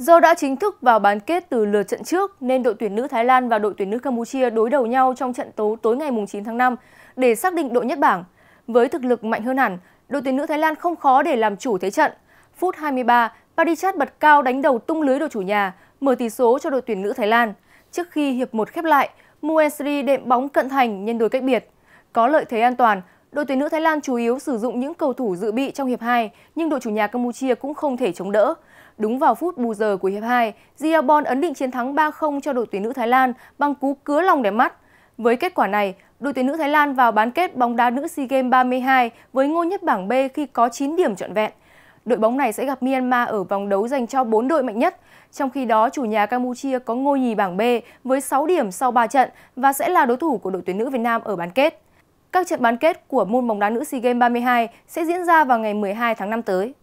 Do đã chính thức vào bán kết từ lượt trận trước nên đội tuyển nữ Thái Lan và đội tuyển nữ Campuchia đối đầu nhau trong trận tố tối ngày 9 tháng 5 để xác định đội nhất bảng. Với thực lực mạnh hơn hẳn, đội tuyển nữ Thái Lan không khó để làm chủ thế trận. Phút 23, Parichat bật cao đánh đầu tung lưới đội chủ nhà, mở tỷ số cho đội tuyển nữ Thái Lan. Trước khi hiệp 1 khép lại, Muesri đệm bóng cận thành nhân đôi cách biệt. Có lợi thế an toàn, Đội tuyển nữ Thái Lan chủ yếu sử dụng những cầu thủ dự bị trong hiệp 2, nhưng đội chủ nhà Campuchia cũng không thể chống đỡ. Đúng vào phút bù giờ của hiệp 2, Diabon ấn định chiến thắng 3-0 cho đội tuyển nữ Thái Lan bằng cú cứa lòng đẹp mắt. Với kết quả này, đội tuyển nữ Thái Lan vào bán kết bóng đá nữ SEA Games 32 với ngôi nhất bảng B khi có 9 điểm trọn vẹn. Đội bóng này sẽ gặp Myanmar ở vòng đấu dành cho 4 đội mạnh nhất, trong khi đó chủ nhà Campuchia có ngôi nhì bảng B với 6 điểm sau 3 trận và sẽ là đối thủ của đội tuyển nữ Việt Nam ở bán kết. Các trận bán kết của môn bóng đá nữ SEA Games 32 sẽ diễn ra vào ngày 12 tháng 5 tới.